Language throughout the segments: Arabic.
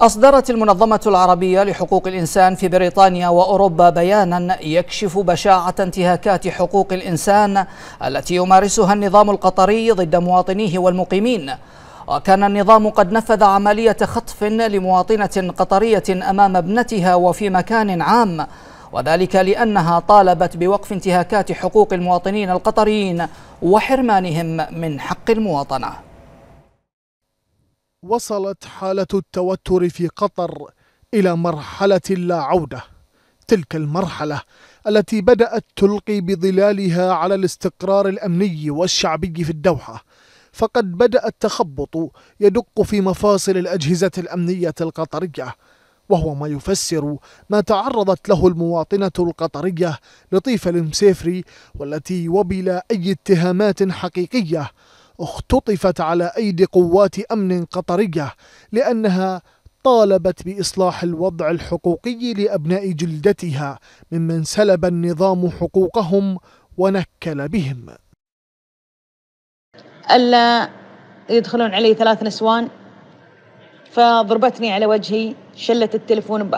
أصدرت المنظمة العربية لحقوق الإنسان في بريطانيا وأوروبا بيانا يكشف بشاعة انتهاكات حقوق الإنسان التي يمارسها النظام القطري ضد مواطنيه والمقيمين وكان النظام قد نفذ عملية خطف لمواطنة قطرية أمام ابنتها وفي مكان عام وذلك لأنها طالبت بوقف انتهاكات حقوق المواطنين القطريين وحرمانهم من حق المواطنة وصلت حالة التوتر في قطر إلى مرحلة لا عودة تلك المرحلة التي بدأت تلقي بظلالها على الاستقرار الأمني والشعبي في الدوحة فقد بدأ التخبط يدق في مفاصل الأجهزة الأمنية القطرية وهو ما يفسر ما تعرضت له المواطنة القطرية لطيفة المسيفري والتي وبلا أي اتهامات حقيقية اختطفت على أيدي قوات أمن قطرية لأنها طالبت بإصلاح الوضع الحقوقي لأبناء جلدتها ممن سلب النظام حقوقهم ونكل بهم ألا يدخلون علي ثلاث نسوان فضربتني على وجهي شلت التلفون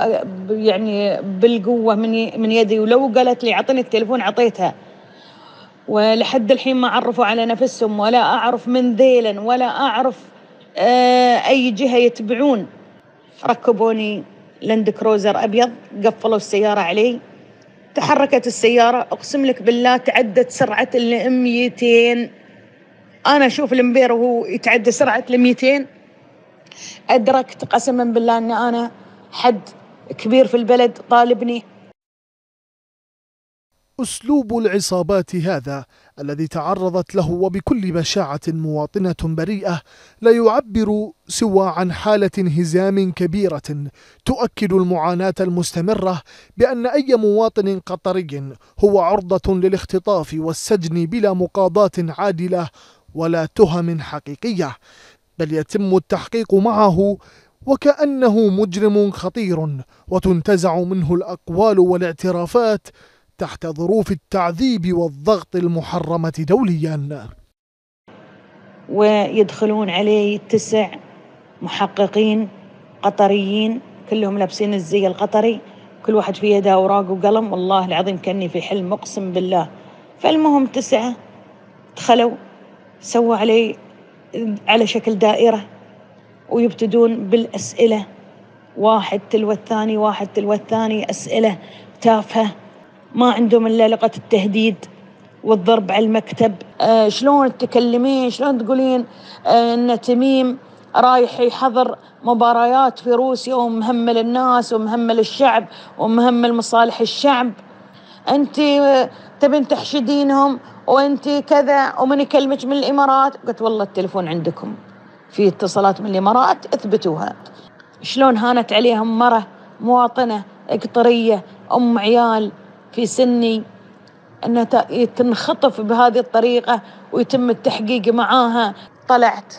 يعني بالقوه من من يدي ولو قالت لي اعطيني التلفون اعطيتها ولحد الحين ما عرفوا على نفسهم ولا أعرف من ذيلا ولا أعرف آه، أي جهة يتبعون ركبوني لند كروزر أبيض قفلوا السيارة علي تحركت السيارة أقسم لك بالله تعدت سرعة ال 200 أنا أشوف الإمبير وهو يتعدى سرعة ال 200 أدركت قسما بالله أن أنا حد كبير في البلد طالبني أسلوب العصابات هذا الذي تعرضت له وبكل بشاعة مواطنة بريئة لا يعبر سوى عن حالة انهزام كبيرة تؤكد المعاناة المستمرة بأن أي مواطن قطري هو عرضة للاختطاف والسجن بلا مقاضاة عادلة ولا تهم حقيقية بل يتم التحقيق معه وكأنه مجرم خطير وتنتزع منه الأقوال والاعترافات تحت ظروف التعذيب والضغط المحرمة دوليا ويدخلون عليه تسع محققين قطريين كلهم لابسين الزي القطري كل واحد في يده أوراق وقلم والله العظيم كأني في حلم أقسم بالله فالمهم تسعة دخلوا سووا علي على شكل دائرة ويبتدون بالأسئلة واحد تلو الثاني واحد تلو الثاني أسئلة تافهة ما عندهم الا لغه التهديد والضرب على المكتب آه شلون تكلمين شلون تقولين آه ان تميم رايح يحضر مباريات في روسيا ومهمل الناس ومهمل الشعب ومهمل مصالح الشعب انت آه، تبين تحشدينهم وانت كذا ومن يكلمك من الامارات قلت والله التليفون عندكم في اتصالات من الامارات اثبتوها شلون هانت عليهم مره مواطنه قطريه ام عيال في سني أنها تنخطف بهذه الطريقة ويتم التحقيق معاها طلعت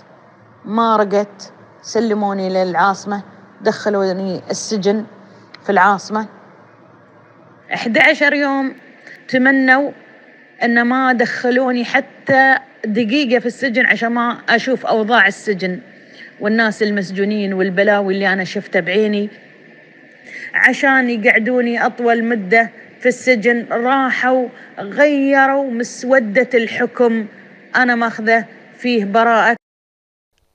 ما رقت سلموني للعاصمة دخلوني السجن في العاصمة 11 يوم تمنوا أن ما دخلوني حتى دقيقة في السجن عشان ما أشوف أوضاع السجن والناس المسجونين والبلاوي اللي أنا شفتها بعيني عشان يقعدوني أطول مدة في السجن راحوا غيروا مسودة الحكم أنا ماخذه فيه براءة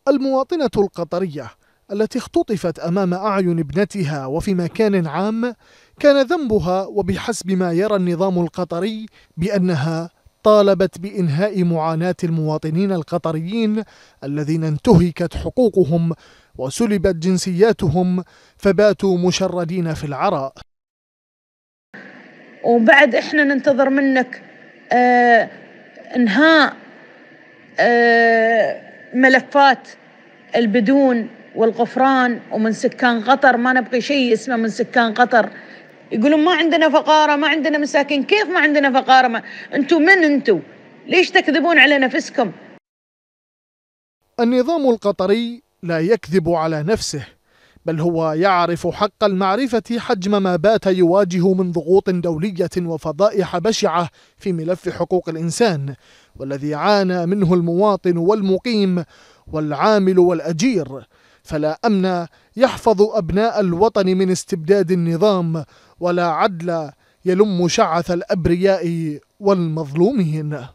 المواطنة القطرية التي اختطفت أمام أعين ابنتها وفي مكان عام كان ذنبها وبحسب ما يرى النظام القطري بأنها طالبت بإنهاء معاناة المواطنين القطريين الذين انتهكت حقوقهم وسلبت جنسياتهم فباتوا مشردين في العراء وبعد إحنا ننتظر منك آه إنهاء آه ملفات البدون والغفران ومن سكان قطر ما نبغي شيء اسمه من سكان قطر يقولون ما عندنا فقارة ما عندنا مساكين كيف ما عندنا فقارة ما أنتوا من أنتوا ليش تكذبون على نفسكم النظام القطري لا يكذب على نفسه بل هو يعرف حق المعرفة حجم ما بات يواجه من ضغوط دولية وفضائح بشعة في ملف حقوق الإنسان والذي عانى منه المواطن والمقيم والعامل والأجير فلا أمن يحفظ أبناء الوطن من استبداد النظام ولا عدل يلم شعث الأبرياء والمظلومين